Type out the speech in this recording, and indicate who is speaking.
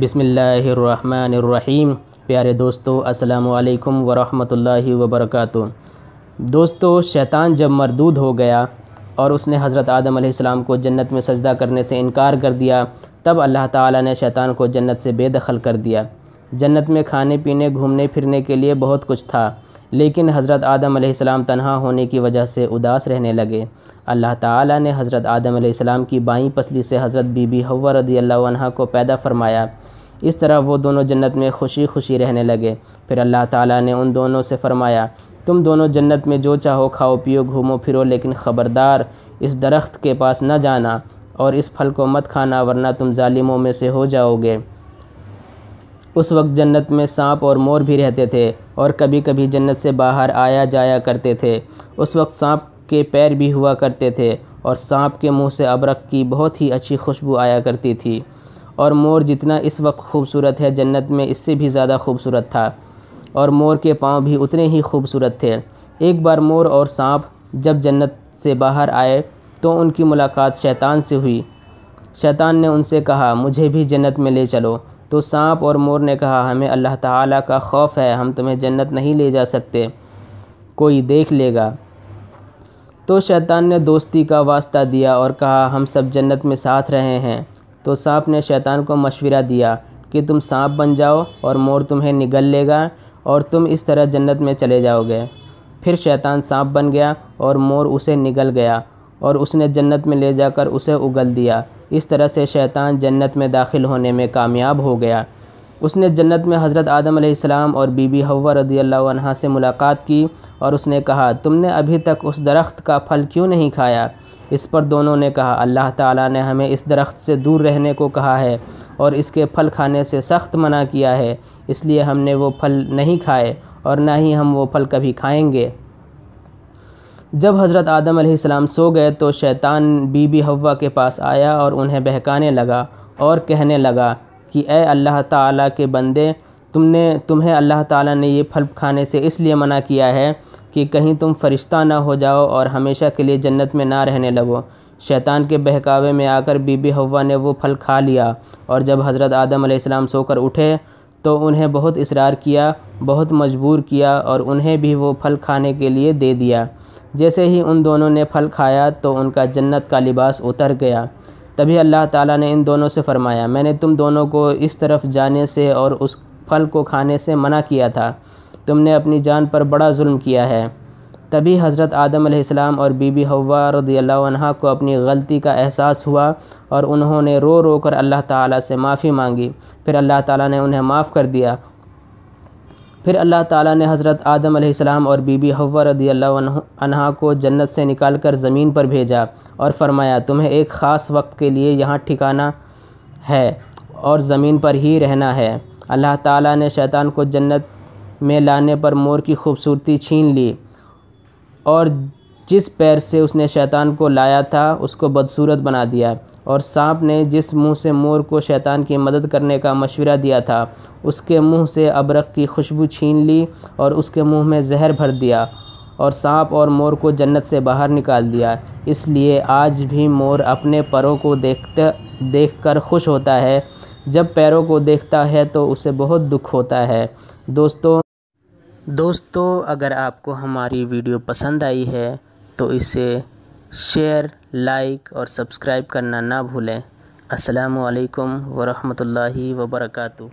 Speaker 1: بسم اللہ الرحمن الرحیم پیارے دوستو السلام علیکم ورحمۃ اللہ وبرکاتہ دوستو شیطان جب مردود ہو گیا اور اس نے حضرت آدم علیہ السلام کو جنت میں سجدہ کرنے سے انکار کر دیا تب اللہ تعالیٰ نے شیطان کو جنت سے بے دخل کر دیا جنت میں کھانے پینے گھومنے پھرنے کے لیے بہت کچھ تھا لیکن حضرت آدم علیہ السلام تنہا ہونے کی وجہ سے اداس رہنے لگے اللہ تعالیٰ نے حضرت آدم علیہ السلام کی بائیں پسلی سے حضرت بی بی رضی اللہ عنہ کو پیدا فرمایا اس طرح وہ دونوں جنت میں خوشی خوشی رہنے لگے پھر اللہ تعالیٰ نے ان دونوں سے فرمایا تم دونوں جنت میں جو چاہو کھاؤ پیو گھومو پھرو لیکن خبردار اس درخت کے پاس نہ جانا اور اس پھل کو مت کھانا ورنہ تم ظالموں میں سے ہو جاؤ گے اس وقت جنت میں سانپ اور مور بھی رہتے تھے اور کبھی کبھی جنت سے باہر آیا جایا کرتے تھے اس وقت سانپ کے پیر بھی ہوا کرتے تھے اور سانپ کے منہ سے ابرق کی بہت ہی اچھی خوشبو آیا کرتی تھی اور مور جتنا اس وقت خوبصورت ہے جنت میں اس سے بھی زیادہ خوبصورت تھا اور مور کے پاؤں بھی اتنے ہی خوبصورت تھے ایک بار مور اور سانپ جب جنت سے باہر آئے تو ان کی ملاقات شیطان سے ہوئی شیطان نے ان سے کہا مجھے بھی جنت میں لے چلو تو سانپ اور مور نے کہا ہمیں اللہ تعالیٰ کا خوف ہے ہم تمہیں جنت نہیں لے جا سکتے کوئی دیکھ لے گا تو شیطان نے دوستی کا واسطہ دیا اور کہا ہم سب جنت میں ساتھ رہے ہیں تو سانپ نے شیطان کو مشورہ دیا کہ تم سانپ بن جاؤ اور مور تمہیں نگل لے گا اور تم اس طرح جنت میں چلے جاؤ گے پھر شیطان سانپ بن گیا اور مور اسے نگل گیا اور اس نے جنت میں لے جا کر اسے اگل دیا اس طرح سے شیطان جنت میں داخل ہونے میں کامیاب ہو گیا اس نے جنت میں حضرت آدم علیہ السلام اور بی بی رضی اللہ عنہ سے ملاقات کی اور اس نے کہا تم نے ابھی تک اس درخت کا پھل کیوں نہیں کھایا اس پر دونوں نے کہا اللہ تعالیٰ نے ہمیں اس درخت سے دور رہنے کو کہا ہے اور اس کے پھل کھانے سے سخت منع کیا ہے اس لیے ہم نے وہ پھل نہیں کھائے اور نہ ہی ہم وہ پھل کبھی کھائیں گے جب حضرت آدم علیہ السلام سو گئے تو شیطان بی بی ہوا کے پاس آیا اور انہیں بہکانے لگا اور کہنے لگا کہ اے اللہ تعالیٰ کے بندے تم نے تمہیں اللہ تعالیٰ نے یہ پھل کھانے سے اس لیے منع کیا ہے کہ کہیں تم فرشتہ نہ ہو جاؤ اور ہمیشہ کے لیے جنت میں نہ رہنے لگو شیطان کے بہکاوے میں آ کر بی بی ہوا نے وہ پھل کھا لیا اور جب حضرت آدم علیہ السلام سو کر اٹھے تو انہیں بہت اصرار کیا بہت مجبور کیا اور انہیں بھی وہ پھل کھانے کے لیے دے دیا جیسے ہی ان دونوں نے پھل کھایا تو ان کا جنت کا لباس اتر گیا تبھی اللہ تعالیٰ نے ان دونوں سے فرمایا میں نے تم دونوں کو اس طرف جانے سے اور اس پھل کو کھانے سے منع کیا تھا تم نے اپنی جان پر بڑا ظلم کیا ہے تبھی حضرت آدم علیہ السلام اور بی بی ہوا رضی اللہ عنہ کو اپنی غلطی کا احساس ہوا اور انہوں نے رو رو کر اللہ تعالیٰ سے معافی مانگی پھر اللہ تعالیٰ نے انہیں معاف کر دیا پھر اللہ تعالیٰ نے حضرت آدم علیہ السلام اور بی بی حوا رضی اللہ عنہ کو جنت سے نکال کر زمین پر بھیجا اور فرمایا تمہیں ایک خاص وقت کے لیے یہاں ٹھکانا ہے اور زمین پر ہی رہنا ہے اللہ تعالیٰ نے شیطان کو جنت میں لانے پر مور کی خوبصورتی چھین لی اور جس پیر سے اس نے شیطان کو لایا تھا اس کو بدصورت بنا دیا اور سانپ نے جس منہ سے مور کو شیطان کی مدد کرنے کا مشورہ دیا تھا اس کے منہ سے ابرق کی خوشبو چھین لی اور اس کے منہ میں زہر بھر دیا اور سانپ اور مور کو جنت سے باہر نکال دیا اس لیے آج بھی مور اپنے پروں کو دیکھتا دیکھ کر خوش ہوتا ہے جب پیروں کو دیکھتا ہے تو اسے بہت دکھ ہوتا ہے دوستوں دوستوں اگر آپ کو ہماری ویڈیو پسند آئی ہے تو اسے شیئر لائک اور سبسکرائب کرنا نہ بھولیں السلام علیکم ورحمۃ اللہ وبرکاتہ